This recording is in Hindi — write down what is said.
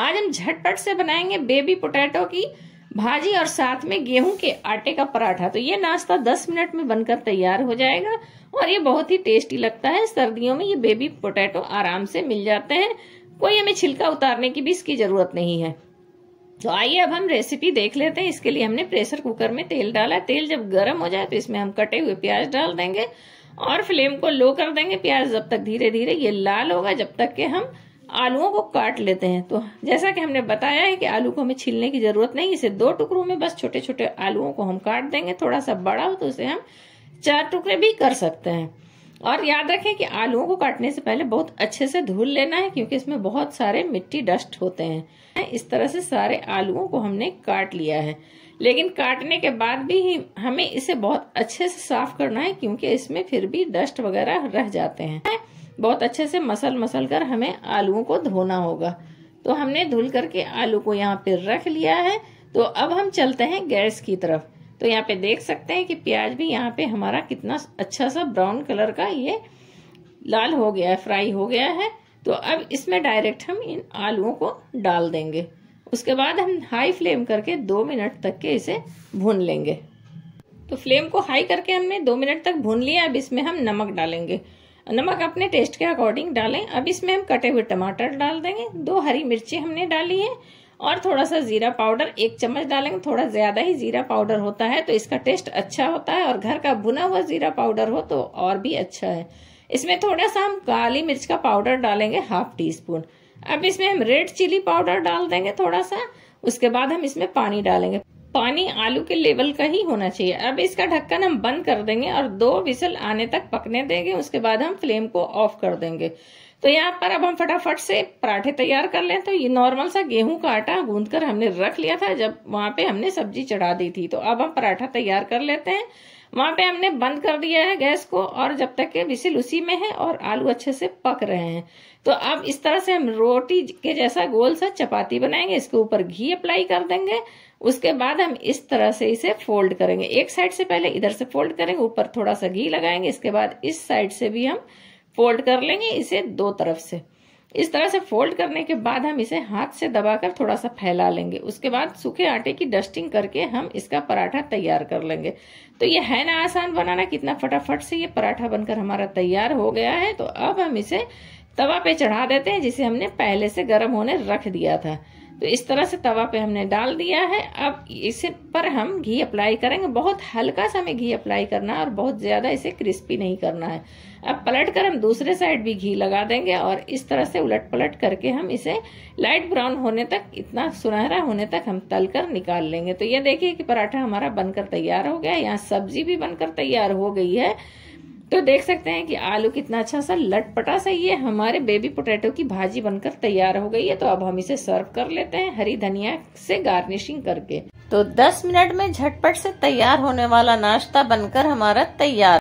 आज हम झटपट से बनाएंगे बेबी पोटैटो की भाजी और साथ में गेहूं के आटे का पराठा तो ये नाश्ता 10 मिनट में बनकर तैयार हो जाएगा और ये बहुत ही टेस्टी लगता है सर्दियों में ये बेबी पोटैटो आराम से मिल जाते हैं कोई हमें छिलका उतारने की भी इसकी जरूरत नहीं है तो आइए अब हम रेसिपी देख लेते हैं इसके लिए हमने प्रेशर कुकर में तेल डाला तेल जब गर्म हो जाए तो इसमें हम कटे हुए प्याज डाल देंगे और फ्लेम को लो कर देंगे प्याज जब तक धीरे धीरे ये लाल होगा जब तक के हम आलूओं को काट लेते हैं तो जैसा कि हमने बताया है कि आलू को हमें छीलने की जरूरत नहीं इसे दो टुकड़ों में बस छोटे छोटे आलूओं को हम काट देंगे थोड़ा सा बड़ा हो तो उसे हम चार टुकड़े भी कर सकते हैं और याद रखें कि आलूओं को काटने से पहले बहुत अच्छे से धुल लेना है क्योंकि इसमें बहुत सारे मिट्टी डस्ट होते हैं इस तरह से सारे आलूओं को हमने काट लिया है लेकिन काटने के बाद भी हमें इसे बहुत अच्छे से साफ करना है क्योंकि इसमें फिर भी डस्ट वगैरह रह जाते हैं बहुत अच्छे से मसल मसल कर हमें आलूओं को धोना होगा तो हमने धुल करके आलू को यहाँ पे रख लिया है तो अब हम चलते हैं गैस की तरफ तो यहाँ पे देख सकते हैं कि प्याज भी यहाँ पे हमारा कितना अच्छा सा ब्राउन कलर का ये लाल हो गया है फ्राई हो गया है तो अब इसमें डायरेक्ट हम इन आलुओं को डाल देंगे उसके बाद हम हाई फ्लेम करके दो मिनट तक के इसे भून लेंगे तो फ्लेम को हाई करके हमने दो मिनट तक भून लिया अब इसमें हम नमक डालेंगे नमक अपने टेस्ट के अकॉर्डिंग डालें अब इसमें हम कटे हुए टमाटर डाल देंगे दो हरी मिर्ची हमने डाली है और थोड़ा सा ज़ीरा पाउडर एक चम्मच डालेंगे थोड़ा ज़्यादा ही ज़ीरा पाउडर होता है तो इसका टेस्ट अच्छा होता है और घर का भुना हुआ ज़ीरा पाउडर हो तो और भी अच्छा है इसमें थोड़ा सा हम काली मिर्च का पाउडर डालेंगे हाफ टी स्पून अब इसमें हम रेड चिली पाउडर डाल देंगे थोड़ा सा उसके बाद हम इसमें पानी डालेंगे पानी आलू के लेवल का ही होना चाहिए अब इसका ढक्कन हम बंद कर देंगे और दो विसल आने तक पकने देंगे उसके बाद हम फ्लेम को ऑफ कर देंगे तो यहाँ पर अब हम फटाफट से पराठे तैयार कर लें तो ये नॉर्मल सा गेहूं का आटा गूंद कर हमने रख लिया था जब वहां पे हमने सब्जी चढ़ा दी थी तो अब हम पराठा तैयार कर लेते हैं वहां पे हमने बंद कर दिया है गैस को और जब तक के विसिल उसी में है और आलू अच्छे से पक रहे हैं तो अब इस तरह से हम रोटी के जैसा गोल सा चपाती बनाएंगे इसके ऊपर घी अप्लाई कर देंगे उसके बाद हम इस तरह से इसे फोल्ड करेंगे एक साइड से पहले इधर से फोल्ड करेंगे ऊपर थोड़ा सा घी लगाएंगे इसके बाद इस साइड से भी हम फोल्ड कर लेंगे इसे दो तरफ से इस तरह से फोल्ड करने के बाद हम इसे हाथ से दबाकर थोड़ा सा फैला लेंगे उसके बाद सूखे आटे की डस्टिंग करके हम इसका पराठा तैयार कर लेंगे तो ये है ना आसान बनाना कितना फटाफट से ये पराठा बनकर हमारा तैयार हो गया है तो अब हम इसे तवा पे चढ़ा देते हैं जिसे हमने पहले से गर्म होने रख दिया था तो इस तरह से तवा पे हमने डाल दिया है अब इस पर हम घी अप्लाई करेंगे बहुत हल्का सा हमें घी अप्लाई करना है और बहुत ज़्यादा इसे क्रिस्पी नहीं करना है अब पलट कर हम दूसरे साइड भी घी लगा देंगे और इस तरह से उलट पलट करके हम इसे लाइट ब्राउन होने तक इतना सुनहरा होने तक हम तल कर निकाल लेंगे तो ये देखिए कि पराठा हमारा बनकर तैयार हो गया यहाँ सब्जी भी बनकर तैयार हो गई है तो देख सकते हैं कि आलू कितना अच्छा सा लटपटा सा ये हमारे बेबी पोटैटो की भाजी बनकर तैयार हो गई है तो अब हम इसे सर्व कर लेते हैं हरी धनिया से गार्निशिंग करके तो 10 मिनट में झटपट से तैयार होने वाला नाश्ता बनकर हमारा तैयार